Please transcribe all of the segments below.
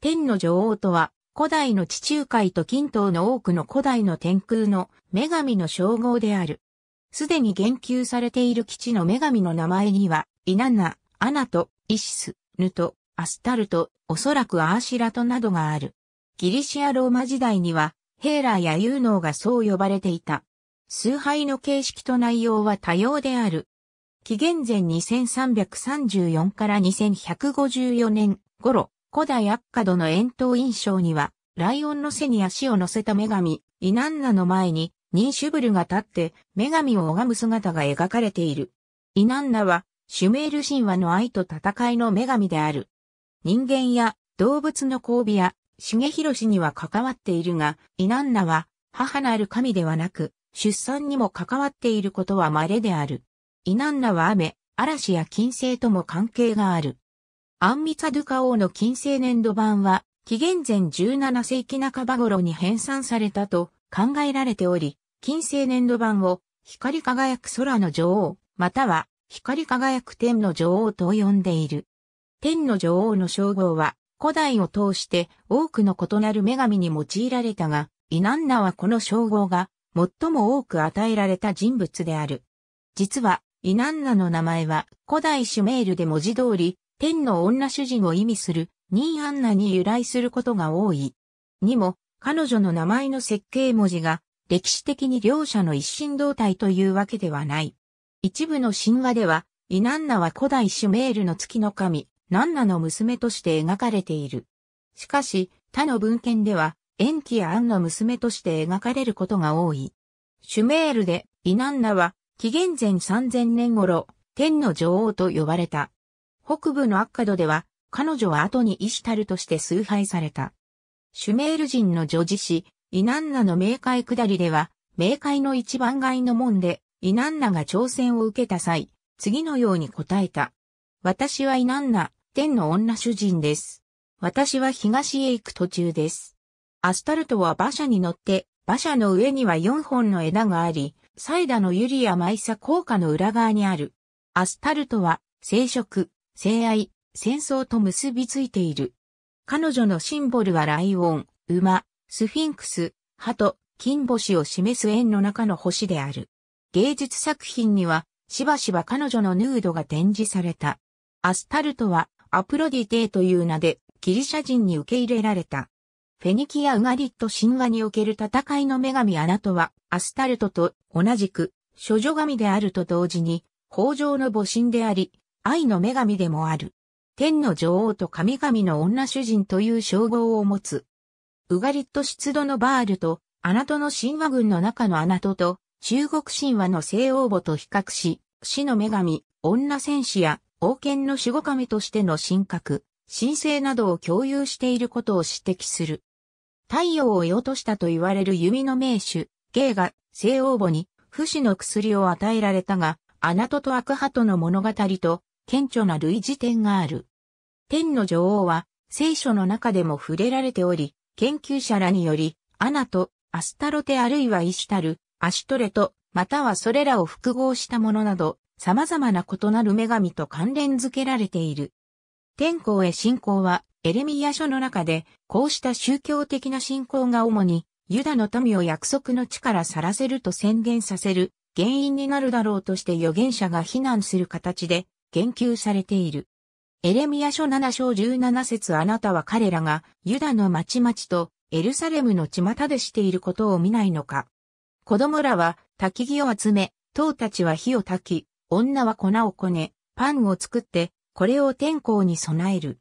天の女王とは、古代の地中海と近東の多くの古代の天空の女神の称号である。すでに言及されている基地の女神の名前には、イナナ、アナト、イシス、ヌト、アスタルト、おそらくアーシラトなどがある。ギリシアローマ時代には、ヘーラーやユーノーがそう呼ばれていた。崇拝の形式と内容は多様である。紀元前2334から2154年頃、古代アッカドの円筒印象には、ライオンの背に足を乗せた女神、イナンナの前に、ニンシュブルが立って、女神を拝む姿が描かれている。イナンナは、シュメール神話の愛と戦いの女神である。人間や動物の交尾や、重弘氏には関わっているが、イナンナは、母なる神ではなく、出産にも関わっていることは稀である。イナンナは雨、嵐や金星とも関係がある。アンミカ・ドゥカ王の近世年度版は、紀元前17世紀半ば頃に編纂されたと考えられており、近世年度版を光り輝く空の女王、または光り輝く天の女王と呼んでいる。天の女王の称号は、古代を通して多くの異なる女神に用いられたが、イナンナはこの称号が最も多く与えられた人物である。実は、イナンナの名前は古代シュメールで文字通り、天の女主人を意味するニーアンナに由来することが多い。にも、彼女の名前の設計文字が歴史的に両者の一心同体というわけではない。一部の神話では、イナンナは古代シュメールの月の神、ナンナの娘として描かれている。しかし、他の文献では、エンキやアンの娘として描かれることが多い。シュメールで、イナンナは、紀元前3000年頃、天の女王と呼ばれた。北部のアッカドでは、彼女は後にイシたタルとして崇拝された。シュメール人の女児師、イナンナの冥界下りでは、冥界の一番街の門で、イナンナが挑戦を受けた際、次のように答えた。私はイナンナ、天の女主人です。私は東へ行く途中です。アスタルトは馬車に乗って、馬車の上には4本の枝があり、サイダのユリやマイサ効果の裏側にある。アスタルトは、生殖、性愛、戦争と結びついている。彼女のシンボルはライオン、馬、スフィンクス、鳩、金星を示す円の中の星である。芸術作品には、しばしば彼女のヌードが展示された。アスタルトは、アプロディテーという名で、ギリシャ人に受け入れられた。フェニキア・ウガリット神話における戦いの女神アナトは、アスタルトと同じく、諸女神であると同時に、豊穣の母神であり、愛の女神でもある。天の女王と神々の女主人という称号を持つ。ウガリット出土のバールと、アナトの神話群の中のアナトと、中国神話の西王母と比較し、死の女神、女戦士や王権の守護神としての神格、神聖などを共有していることを指摘する。太陽を射落としたと言われる弓の名手、ゲイが西王母に不死の薬を与えられたが、アナトと悪派との物語と顕著な類似点がある。天の女王は聖書の中でも触れられており、研究者らにより、アナとアスタロテあるいはイシュタル、アシュトレと、またはそれらを複合したものなど、様々な異なる女神と関連付けられている。天皇へ信仰は、エレミヤ書の中で、こうした宗教的な信仰が主に、ユダの民を約束の地から去らせると宣言させる、原因になるだろうとして預言者が非難する形で、言及されている。エレミア書7章17節あなたは彼らがユダの町々とエルサレムの巷でしていることを見ないのか。子供らは焚き木を集め、塔たちは火を焚き、女は粉をこね、パンを作って、これを天候に備える。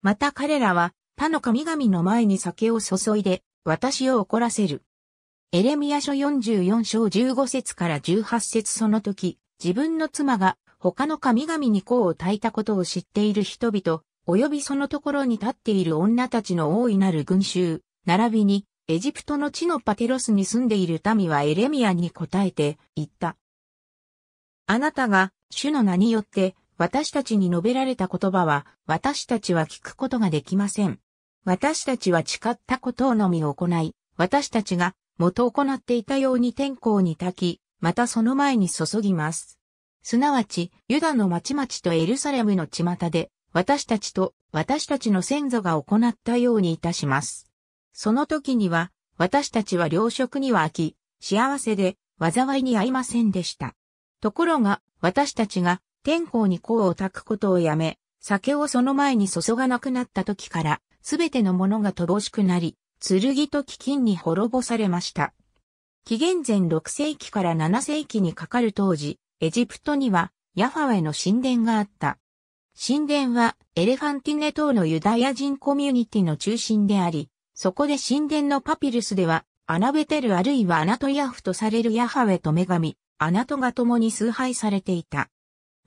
また彼らは他の神々の前に酒を注いで、私を怒らせる。エレミア書44章15節から18節その時、自分の妻が他の神々に功を焚いたことを知っている人々、及びそのところに立っている女たちの大いなる群衆、並びに、エジプトの地のパテロスに住んでいる民はエレミアに答えて言った。あなたが、主の名によって、私たちに述べられた言葉は、私たちは聞くことができません。私たちは誓ったことをのみ行い、私たちが、元行っていたように天候に炊き、またその前に注ぎます。すなわち、ユダの町々とエルサレムの巷で、私たちと私たちの先祖が行ったようにいたします。その時には、私たちは良食には飽き、幸せで、災いに合いませんでした。ところが、私たちが天候に甲を焚くことをやめ、酒をその前に注がなくなった時から、すべてのものが乏しくなり、剣と飢饉に滅ぼされました。紀元前6世紀から7世紀にかかる当時、エジプトにはヤファウェの神殿があった。神殿はエレファンティネ島のユダヤ人コミュニティの中心であり、そこで神殿のパピルスでは、アナベテルあるいはアナトヤフとされるヤハウェと女神、アナトが共に崇拝されていた。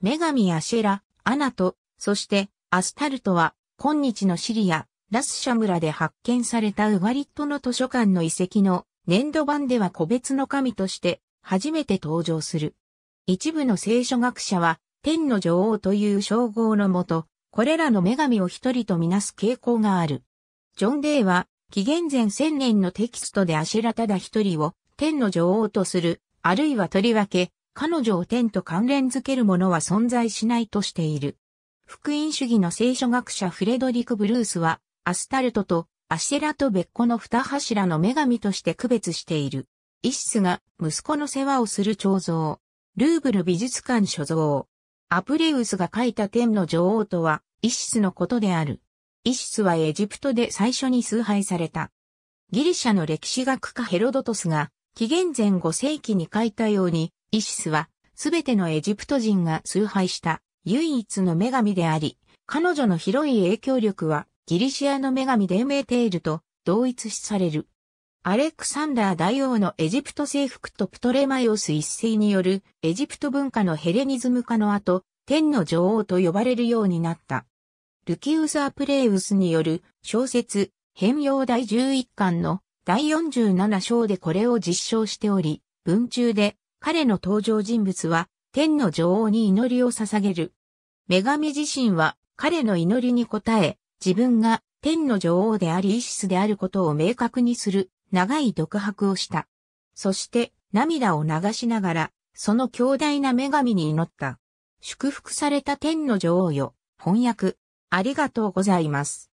女神アシェラ、アナト、そしてアスタルトは、今日のシリア、ラスシャ村で発見されたウガリットの図書館の遺跡の粘土版では個別の神として初めて登場する。一部の聖書学者は、天の女王という称号のもと、これらの女神を一人とみなす傾向がある。ジョン・デイは、紀元前千年のテキストでアシェラただ一人を天の女王とする、あるいはとりわけ、彼女を天と関連づけるものは存在しないとしている。福音主義の聖書学者フレドリック・ブルースは、アスタルトとアシェラと別個の二柱の女神として区別している。イシスが息子の世話をする彫像。ルーブル美術館所蔵。アプレウスが書いた天の女王とは、イシスのことである。イシスはエジプトで最初に崇拝された。ギリシャの歴史学家ヘロドトスが、紀元前5世紀に書いたように、イシスは、すべてのエジプト人が崇拝した唯一の女神であり、彼女の広い影響力は、ギリシアの女神デーメーテールと同一視される。アレクサンダー大王のエジプト征服とプトレマイオス一世によるエジプト文化のヘレニズム化の後、天の女王と呼ばれるようになった。ルキウス・アプレウスによる小説、変容第11巻の第47章でこれを実証しており、文中で彼の登場人物は天の女王に祈りを捧げる。女神自身は彼の祈りに応え、自分が天の女王でありイシスであることを明確にする長い独白をした。そして涙を流しながら、その強大な女神に祈った。祝福された天の女王よ、翻訳、ありがとうございます。